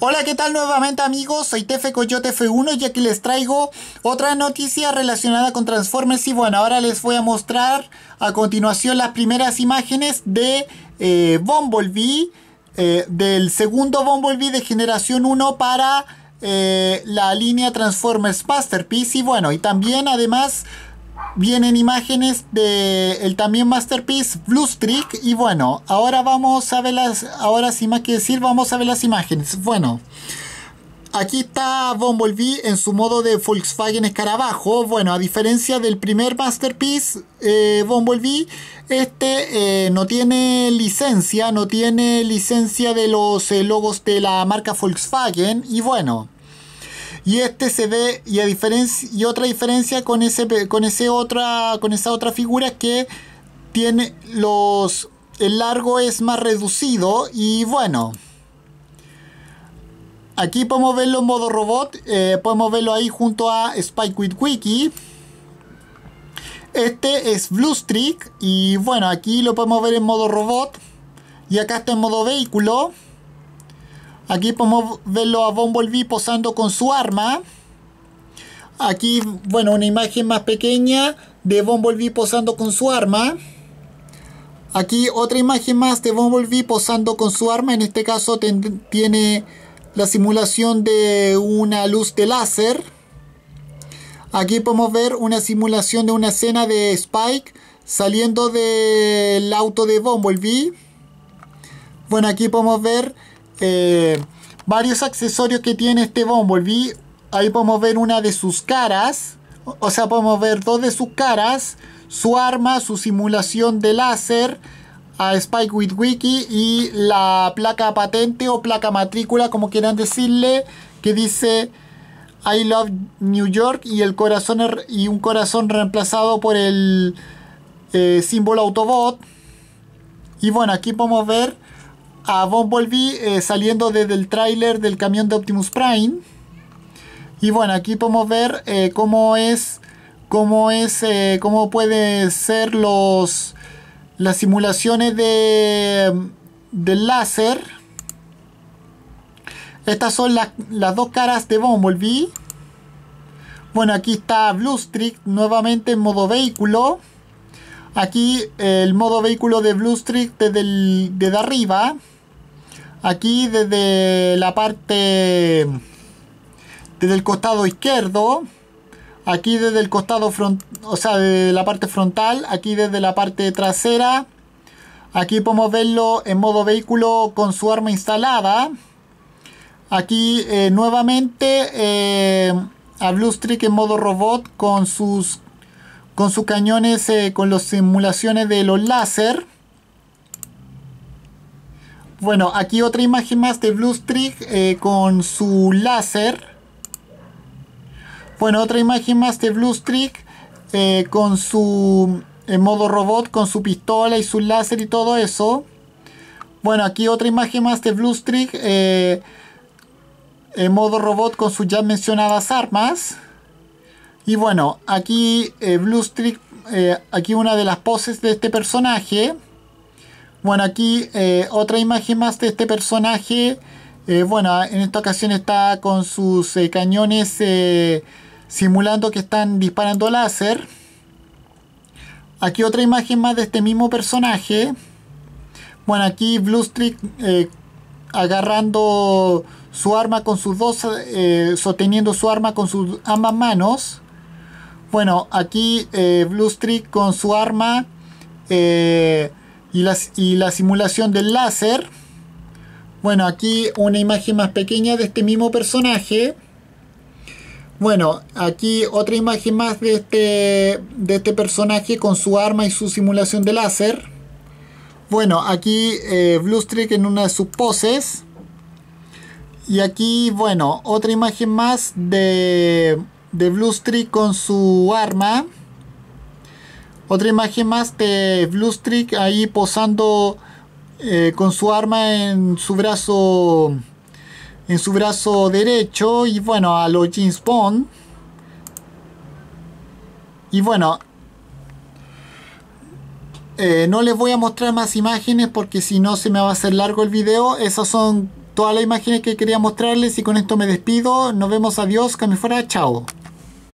Hola, ¿qué tal nuevamente amigos? Soy Tefe Coyote F1 y aquí les traigo otra noticia relacionada con Transformers y bueno, ahora les voy a mostrar a continuación las primeras imágenes de eh, Bumblebee, eh, del segundo Bumblebee de generación 1 para eh, la línea Transformers Masterpiece y bueno, y también además vienen imágenes de también masterpiece Blue Streak y bueno, ahora vamos a ver las ahora sin más que decir, vamos a ver las imágenes. Bueno, Aquí está Bumblebee en su modo de Volkswagen Escarabajo. Bueno, a diferencia del primer Masterpiece, eh, Bumblebee, este eh, no tiene licencia, no tiene licencia de los eh, logos de la marca Volkswagen. Y bueno, y este se ve y a diferencia y otra diferencia con ese con ese otra con esa otra figura que tiene los el largo es más reducido y bueno aquí podemos verlo en modo robot eh, podemos verlo ahí junto a Spike with Wiki este es Blue Streak y bueno aquí lo podemos ver en modo robot y acá está en modo vehículo Aquí podemos verlo a Bumblebee posando con su arma. Aquí, bueno, una imagen más pequeña de Bumblebee posando con su arma. Aquí otra imagen más de Bumblebee posando con su arma. En este caso tiene la simulación de una luz de láser. Aquí podemos ver una simulación de una escena de Spike saliendo del auto de Bumblebee. Bueno, aquí podemos ver eh, varios accesorios que tiene este Bumblebee. Ahí podemos ver una de sus caras. O sea, podemos ver dos de sus caras. Su arma, su simulación de láser. A Spike with Wiki y la placa patente o placa matrícula, como quieran decirle, que dice I Love New York y el corazón y un corazón reemplazado por el eh, símbolo Autobot. Y bueno, aquí podemos ver a Bumblebee eh, saliendo desde el tráiler del camión de Optimus Prime. Y bueno, aquí podemos ver eh, cómo es, cómo es, eh, cómo puede ser los las simulaciones de del láser. Estas son las, dos caras de Bumblebee. Bueno, aquí está Bluestrick nuevamente en modo vehículo. Aquí el modo vehículo de Bluestrick desde, desde arriba aquí desde la parte desde el costado izquierdo aquí desde el costado front o sea de la parte frontal aquí desde la parte trasera aquí podemos verlo en modo vehículo con su arma instalada aquí eh, nuevamente eh, a Blue Streak en modo robot con sus con sus cañones eh, con las simulaciones de los láser bueno, aquí otra imagen más de Blue Streak eh, con su láser. Bueno, otra imagen más de Blue Streak eh, con su en modo robot, con su pistola y su láser y todo eso. Bueno, aquí otra imagen más de Blue Streak eh, modo robot con sus ya mencionadas armas. Y bueno, aquí Blue Streak, aquí una de las poses de este personaje. Bueno, aquí eh, otra imagen más de este personaje. Eh, bueno, en esta ocasión está con sus eh, cañones simulando que están disparando láser. Aquí otra imagen más de este mismo personaje. Bueno, aquí blue streak agarrando su arma con sus dos, sosteniendo su arma con sus ambas manos. Bueno, aquí blue streak con su arma y la, y la simulación del láser. Bueno, aquí una imagen más pequeña de este mismo personaje. Bueno, aquí otra imagen más de este, de este personaje con su arma y su simulación de láser. Bueno, aquí eh, blue streak en una de sus poses. Y aquí, bueno, otra imagen más de, Blue Streak con su arma. Otra imagen más de streak ahí posando eh, con su arma en su brazo en su brazo derecho y bueno a los jeans Bond y bueno eh, no les voy a mostrar más imágenes porque si no se me va a hacer largo el video esas son todas las imágenes que quería mostrarles y con esto me despido nos vemos adiós que me fuera chao